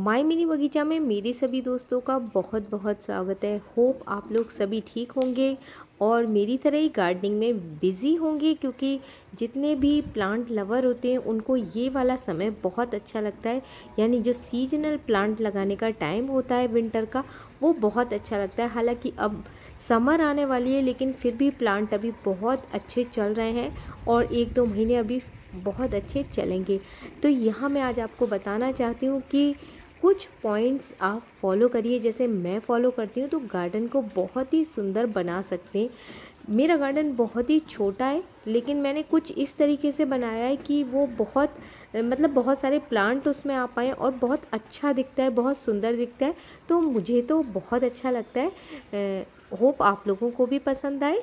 माई mini बगीचा में मेरे सभी दोस्तों का बहुत बहुत स्वागत है होप आप लोग सभी ठीक होंगे और मेरी तरह ही गार्डनिंग में बिज़ी होंगे क्योंकि जितने भी प्लांट लवर होते हैं उनको ये वाला समय बहुत अच्छा लगता है यानी जो सीजनल प्लांट लगाने का टाइम होता है विंटर का वो बहुत अच्छा लगता है हालांकि अब समर आने वाली है लेकिन फिर भी प्लांट अभी बहुत अच्छे चल रहे हैं और एक दो महीने अभी बहुत अच्छे चलेंगे तो यहाँ मैं आज आपको बताना चाहती हूँ कि कुछ पॉइंट्स आप फॉलो करिए जैसे मैं फॉलो करती हूँ तो गार्डन को बहुत ही सुंदर बना सकते हैं मेरा गार्डन बहुत ही छोटा है लेकिन मैंने कुछ इस तरीके से बनाया है कि वो बहुत मतलब बहुत सारे प्लांट उसमें आ पाए और बहुत अच्छा दिखता है बहुत सुंदर दिखता है तो मुझे तो बहुत अच्छा लगता है होप आप लोगों को भी पसंद आए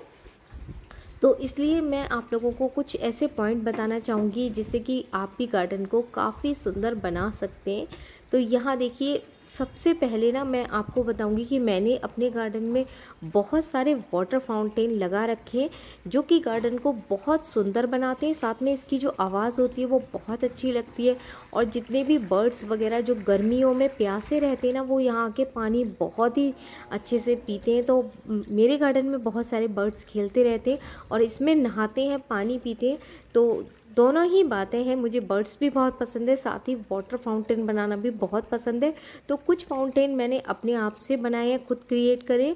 तो इसलिए मैं आप लोगों को कुछ ऐसे पॉइंट बताना चाहूँगी जिससे कि आप भी गार्डन को काफ़ी सुंदर बना सकते हैं तो यहाँ देखिए सबसे पहले ना मैं आपको बताऊंगी कि मैंने अपने गार्डन में बहुत सारे वाटर फाउंटेन लगा रखे हैं जो कि गार्डन को बहुत सुंदर बनाते हैं साथ में इसकी जो आवाज़ होती है वो बहुत अच्छी लगती है और जितने भी बर्ड्स वगैरह जो गर्मियों में प्यासे रहते हैं ना वो यहाँ आके पानी बहुत ही अच्छे से पीते हैं तो मेरे गार्डन में बहुत सारे बर्ड्स खेलते रहते हैं और इसमें नहाते हैं पानी पीते हैं तो दोनों ही बातें हैं मुझे बर्ड्स भी बहुत पसंद है साथ ही वाटर फाउंटेन बनाना भी बहुत पसंद है तो कुछ फाउंटेन मैंने अपने आप से बनाए हैं खुद क्रिएट करें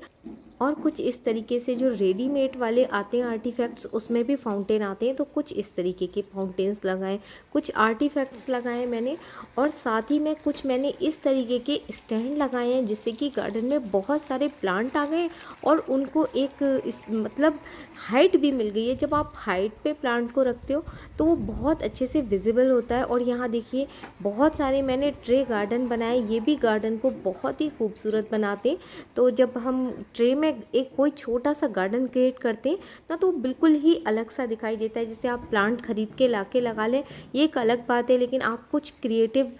और कुछ इस तरीके से जो रेडीमेड वाले आते हैं आर्टिफैक्ट्स उसमें भी फाउंटेन आते हैं तो कुछ इस तरीके के फाउंटेन्स लगाएं कुछ आर्टिफैक्ट्स लगाए मैंने और साथ ही में कुछ मैंने इस तरीके के स्टैंड लगाए हैं जिससे कि गार्डन में बहुत सारे प्लांट आ गए और उनको एक इस मतलब हाइट भी मिल गई है जब आप हाइट पर प्लांट को रखते हो तो वो बहुत अच्छे से विजिबल होता है और यहाँ देखिए बहुत सारे मैंने ट्रे गार्डन बनाए ये भी गार्डन को बहुत ही खूबसूरत बनाते तो जब हम ट्रे में में एक कोई छोटा सा गार्डन क्रिएट करते हैं ना तो वो बिल्कुल ही अलग सा दिखाई देता है जैसे आप प्लांट खरीद के ला के लगा लें ये एक अलग बात है लेकिन आप कुछ क्रिएटिव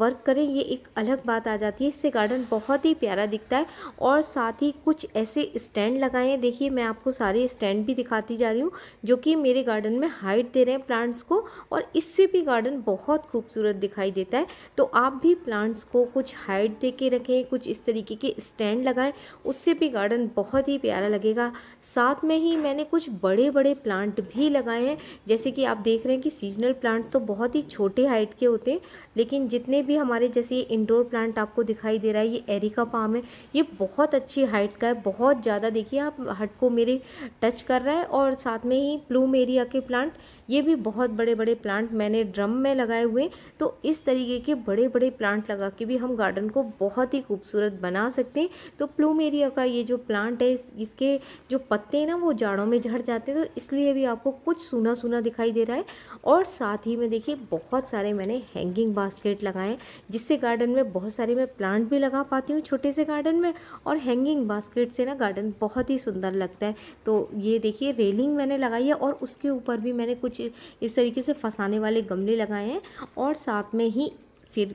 वर्क करें ये एक अलग बात आ जाती है इससे गार्डन बहुत ही प्यारा दिखता है और साथ ही कुछ ऐसे स्टैंड लगाएं देखिए मैं आपको सारे स्टैंड भी दिखाती जा रही हूँ जो कि मेरे गार्डन में हाइट दे रहे हैं प्लांट्स को और इससे भी गार्डन बहुत खूबसूरत दिखाई देता है तो आप भी प्लांट्स को कुछ हाइट दे के रखें कुछ इस तरीके के स्टैंड लगाएं उससे भी गार्डन बहुत ही प्यारा लगेगा साथ में ही मैंने कुछ बड़े बड़े प्लांट भी लगाए हैं जैसे कि आप देख रहे हैं कि सीजनल प्लांट तो बहुत ही छोटे हाइट के होते हैं लेकिन जितने भी हमारे जैसे ये इंडोर प्लांट आपको दिखाई दे रहा है ये एरिका पाम है ये बहुत अच्छी हाइट का है बहुत ज़्यादा देखिए आप हट को मेरे टच कर रहा है और साथ में ही प्लूम एरिया के प्लांट ये भी बहुत बड़े बड़े प्लांट मैंने ड्रम में लगाए हुए तो इस तरीके के बड़े बड़े प्लांट लगा के भी हम गार्डन को बहुत ही खूबसूरत बना सकते हैं तो प्लूम एरिया का ये जो प्लांट प्लांट है इसके जो पत्ते हैं ना वो जाड़ों में झड़ जाते हैं तो इसलिए भी आपको कुछ सूना सूना दिखाई दे रहा है और साथ ही में देखिए बहुत सारे मैंने हैंगिंग बास्केट लगाए हैं जिससे गार्डन में बहुत सारे मैं प्लांट भी लगा पाती हूँ छोटे से गार्डन में और हैंगिंग बास्केट से ना गार्डन बहुत ही सुंदर लगता है तो ये देखिए रेलिंग मैंने लगाई है और उसके ऊपर भी मैंने कुछ इस तरीके से फंसाने वाले गमले लगाए हैं और साथ में ही फिर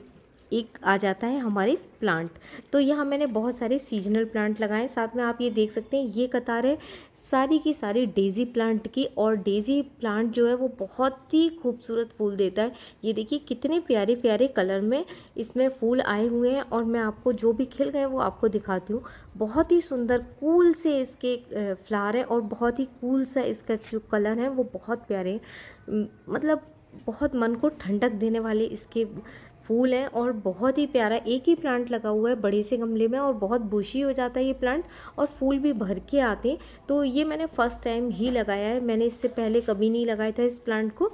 एक आ जाता है हमारे प्लांट तो यहाँ मैंने बहुत सारे सीजनल प्लांट लगाए साथ में आप ये देख सकते हैं ये कतार है सारी की सारी डेज़ी प्लांट की और डेज़ी प्लांट जो है वो बहुत ही खूबसूरत फूल देता है ये देखिए कितने प्यारे प्यारे कलर में इसमें फूल आए हुए हैं और मैं आपको जो भी खिल गए वो आपको दिखाती हूँ बहुत ही सुंदर कूल से इसके फ्लावर है और बहुत ही कूल सा इसका जो कलर है वो बहुत प्यारे मतलब बहुत मन को ठंडक देने वाले इसके फूल हैं और बहुत ही प्यारा एक ही प्लांट लगा हुआ है बड़े से गमले में और बहुत बुशी हो जाता है ये प्लांट और फूल भी भर के आते हैं तो ये मैंने फ़र्स्ट टाइम ही लगाया है मैंने इससे पहले कभी नहीं लगाया था इस प्लांट को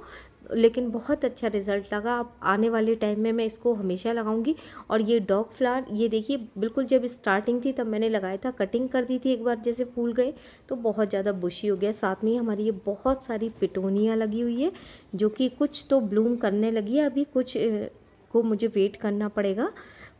लेकिन बहुत अच्छा रिज़ल्ट लगा अब आने वाले टाइम में मैं इसको हमेशा लगाऊंगी और ये डॉग फ्लावर ये देखिए बिल्कुल जब स्टार्टिंग थी तब मैंने लगाया था कटिंग कर दी थी एक बार जैसे फूल गए तो बहुत ज़्यादा बुशी हो गया साथ में हमारी ये बहुत सारी पिटोनियाँ लगी हुई है जो कि कुछ तो ब्लूम करने लगी है अभी कुछ को मुझे वेट करना पड़ेगा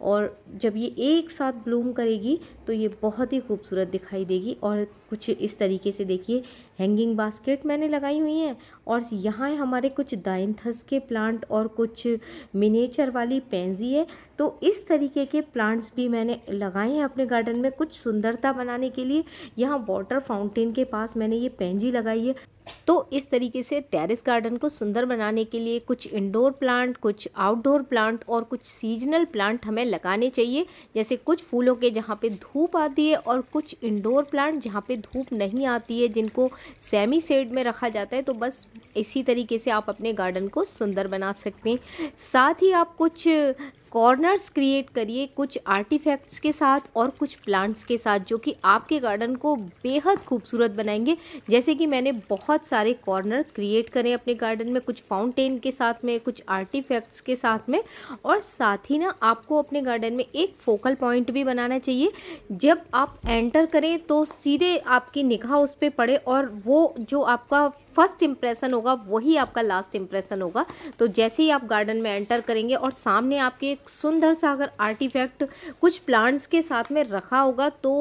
और जब ये एक साथ ब्लूम करेगी तो ये बहुत ही खूबसूरत दिखाई देगी और कुछ इस तरीके से देखिए हैंगिंग बास्केट मैंने लगाई हुई हैं और यहाँ हमारे कुछ दाइंथस के प्लांट और कुछ मिनेचर वाली पेंजी है तो इस तरीके के प्लांट्स भी मैंने लगाए हैं अपने गार्डन में कुछ सुंदरता बनाने के लिए यहाँ वाटर फाउंटेन के पास मैंने ये पेंजी लगाई है तो इस तरीके से टेरिस गार्डन को सुंदर बनाने के लिए कुछ इंडोर प्लांट कुछ आउटडोर प्लांट और कुछ सीजनल प्लांट हमें लगाने चाहिए जैसे कुछ फूलों के जहाँ पे धूप आती है और कुछ इंडोर प्लांट जहाँ पे धूप नहीं आती है जिनको सेमी सेड में रखा जाता है तो बस इसी तरीके से आप अपने गार्डन को सुंदर बना सकते हैं साथ ही आप कुछ कॉर्नर्स क्रिएट करिए कुछ आर्टिफैक्ट्स के साथ और कुछ प्लांट्स के साथ जो कि आपके गार्डन को बेहद खूबसूरत बनाएंगे जैसे कि मैंने बहुत सारे कॉर्नर क्रिएट करें अपने गार्डन में कुछ फाउंटेन के साथ में कुछ आर्टिफैक्ट्स के साथ में और साथ ही ना आपको अपने गार्डन में एक फोकल पॉइंट भी बनाना चाहिए जब आप एंटर करें तो सीधे आपकी निगाह उस पर पड़े और वो जो आपका फर्स्ट इम्प्रेशन होगा वही आपका लास्ट इम्प्रेशन होगा तो जैसे ही आप गार्डन में एंटर करेंगे और सामने आपके एक सुंदर सा अगर आर्टिफैक्ट कुछ प्लांट्स के साथ में रखा होगा तो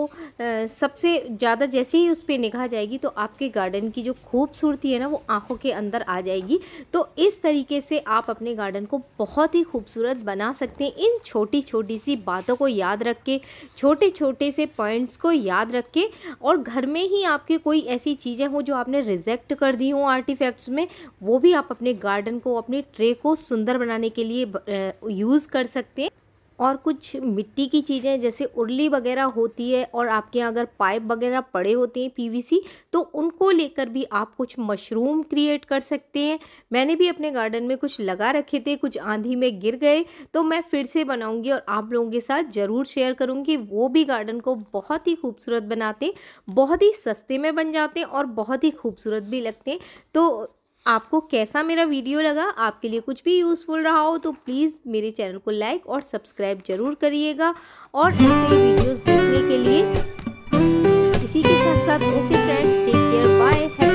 सबसे ज़्यादा जैसे ही उस पर निगाह जाएगी तो आपके गार्डन की जो खूबसूरती है ना वो आँखों के अंदर आ जाएगी तो इस तरीके से आप अपने गार्डन को बहुत ही खूबसूरत बना सकते हैं इन छोटी छोटी सी बातों को याद रख के छोटे छोटे से पॉइंट्स को याद रख के और घर में ही आपके कोई ऐसी चीज़ें हों जो आपने रिजेक्ट कर दी हुई हों आर्टिफैक्ट्स में वो भी आप अपने गार्डन को अपने ट्रे को सुंदर बनाने के लिए यूज़ कर सकते हैं और कुछ मिट्टी की चीज़ें जैसे उर्ली वगैरह होती है और आपके यहाँ अगर पाइप वगैरह पड़े होते हैं पीवीसी तो उनको लेकर भी आप कुछ मशरूम क्रिएट कर सकते हैं मैंने भी अपने गार्डन में कुछ लगा रखे थे कुछ आंधी में गिर गए तो मैं फिर से बनाऊँगी और आप लोगों के साथ ज़रूर शेयर करूँगी वो भी गार्डन को बहुत ही खूबसूरत बनाते बहुत ही सस्ते में बन जाते हैं और बहुत ही खूबसूरत भी लगते हैं तो आपको कैसा मेरा वीडियो लगा आपके लिए कुछ भी यूज़फुल रहा हो तो प्लीज़ मेरे चैनल को लाइक और सब्सक्राइब ज़रूर करिएगा और ऐसे वीडियोस देखने के लिए इसी के साथ साथ okay friends take care bye